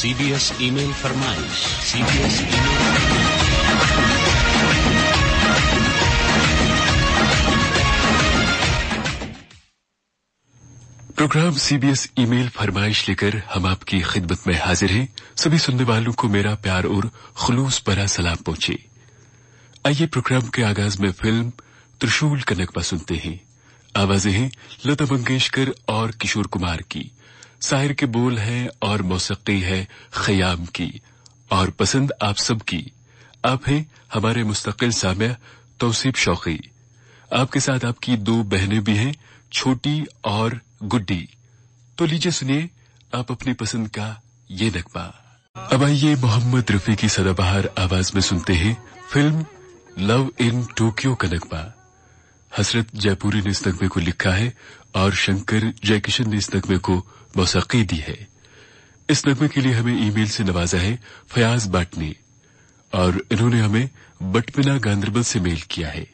CBS email फरमाइश CBS email programme CBS email फरमाइश लेकर हम आपकी खिदमत में हाजिर हैं सभी सुनने वालों को मेरा प्यार और खलूस भरा सलाम पहुंचे आइए प्रोग्राम के आगाज में फिल्म त्रिशूल कनकबा सुनते हैं आवाजें हैं लता मंगेशकर और किशोर कुमार की शायर के बोल हैं और मौसकी है खयाम की और पसंद आप सबकी आप हैं हमारे मुस्तकिल साम्य तोसीब शौकी आपके साथ आपकी दो बहनें भी हैं छोटी और गुड्डी तो लीजिए सुनिए आप अपनी पसंद का ये नकबा अब आइए मोहम्मद रफी की सदाबहार आवाज में सुनते हैं फिल्म लव इन टोक्यो का नकबा हसरत जयपुरी ने इस नगमे को लिखा है और शंकर जयकिशन ने इस नगमे को मौसकी दी है इस नगमे के लिए हमें ईमेल से नवाजा है फयाज बट ने और इन्होंने हमें बटपिना गांधरबल से मेल किया है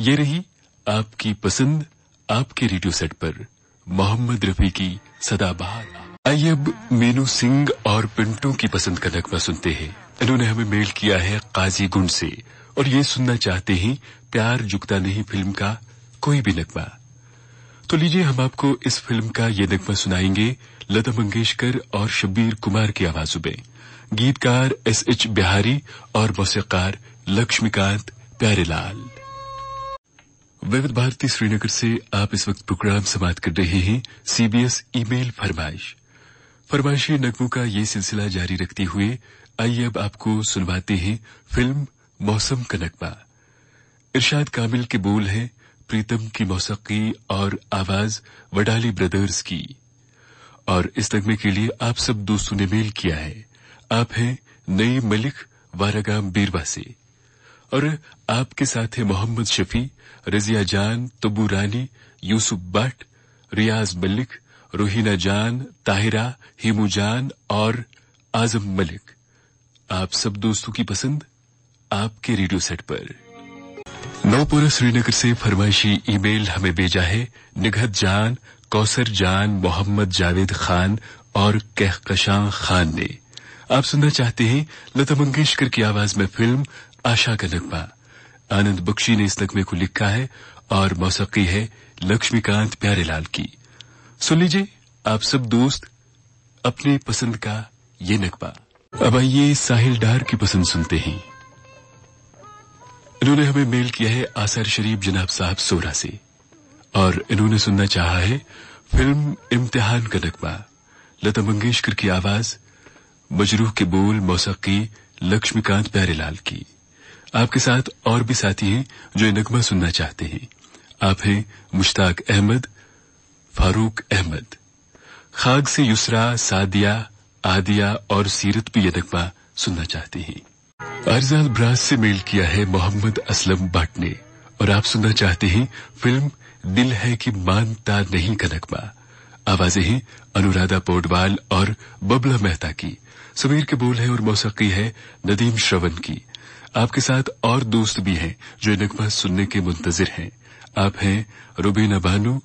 ये रही आपकी पसंद आपके रेडियो सेट पर मोहम्मद रफी की सदाबहार आइए अब मीनू सिंह और पिंटू की पसंद का नगमा सुनते हैं इन्होंने हमें मेल किया है काजी गुंड से और ये सुनना चाहते हैं प्यार जुकता नहीं फिल्म का कोई भी नगमा तो लीजिए हम आपको इस फिल्म का ये नगमा सुनाएंगे लता मंगेशकर और शब्बीर कुमार की आवाजों में गीतकार एस एच बिहारी और मौसीकार लक्ष्मीकांत प्यारेलाल विविध भारती श्रीनगर से आप इस वक्त प्रोग्राम समाप्त कर रहे हैं सीबीएस ईमेल फरमाइश फरमाइशी नगमों का ये सिलसिला जारी रखते हुए आइए अब आपको सुनवाते हैं फिल्म मौसम का नकबा इरशाद कामिल के बोल हैं प्रीतम की मौसकी और आवाज वडाली ब्रदर्स की और इस नगमे के लिए आप सब दोस्तों ने मेल किया है आप हैं नई मलिक वारागाम बीरवा से और आपके साथ हैं मोहम्मद शफी रजिया जान तब्बू रानी यूसुफ बट रियाज मलिक रोहिना जान ताहिरा हिमू जान और आजम मलिक आप सब दोस्तों की पसंद आपके रेडियो सेट पर नौपुरा श्रीनगर से फरमाइशी ईमेल हमें भेजा है निगहत जान कौसर जान मोहम्मद जावेद खान और कहकशां खान ने आप सुनना चाहते हैं लता मंगेशकर की आवाज में फिल्म आशा का नगमा आनंद बख्शी ने इस नगमे को लिखा है और मौसकी है लक्ष्मीकांत प्यारेलाल की सुन लीजिए आप सब दोस्त अपने पसंद का ये नगमा अब आइए साहिल डार की पसंद सुनते हैं इन्होंने हमें मेल किया है आसर शरीफ जनाब साहब सोरा से और इन्होंने सुनना चाहा है फिल्म इम्तिहान का नगमा लता मंगेशकर की आवाज मजरूह के बोल मौसकी लक्ष्मीकांत प्यारेलाल की आपके साथ और भी साथी हैं जो ये नगमा सुनना चाहते हैं आप हैं मुश्ताक अहमद फारूक अहमद खाग से युसरा सादिया आदिया और सीरत भी ये नगमा सुनना चाहते हैं अर्जाल ब्रास से मेल किया है मोहम्मद असलम भट्ट ने और आप सुनना चाहते हैं फिल्म दिल है कि मानता नहीं कनकमा आवाजें हैं अनुराधा पोडवाल और बबला मेहता की समीर के बोल है और मौसकी है नदीम श्रवण की आपके साथ और दोस्त भी हैं जो नगमा सुनने के मुंतजर हैं आप हैं रुबीना बानू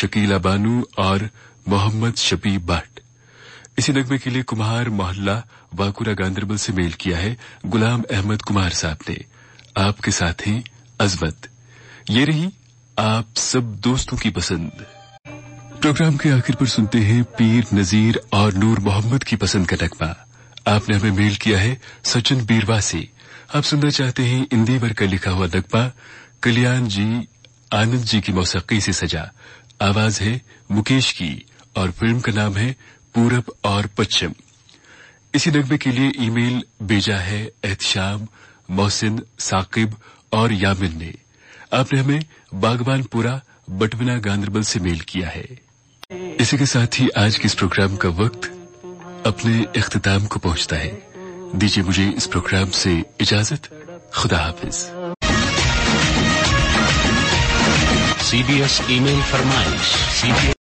शकीला बानू और मोहम्मद शबी भट्ट इसी नगमे के लिए कुम्हार मोहल्ला वाकुरा गांधरबल से मेल किया है गुलाम अहमद कुमार साहब ने आपके साथ हैं अजमत ये रही आप सब दोस्तों की पसंद प्रोग्राम के आखिर पर सुनते हैं पीर नजीर और नूर मोहम्मद की पसंद का नगमा आपने हमें मेल किया है सचिन बीरवा से आप सुनना चाहते हैं इंदीवर का लिखा हुआ नगमा कल्याण जी आनंद जी की मौसकी से सजा आवाज है मुकेश की और फिल्म का नाम है पूरब और पश्चिम इसी नगमे के लिए ईमेल भेजा है एहतशाम मोहसिन साकिब और यामिन ने आपने हमें बागवानपुरा बटवना गांधरबल से मेल किया है इसी के साथ ही आज के इस प्रोग्राम का वक्त अपने अख्ताम को पहुंचता है दीजिए मुझे इस प्रोग्राम से इजाजत खुदा हाफिज सीबीएस ईमेल फरमाइश सीबीएस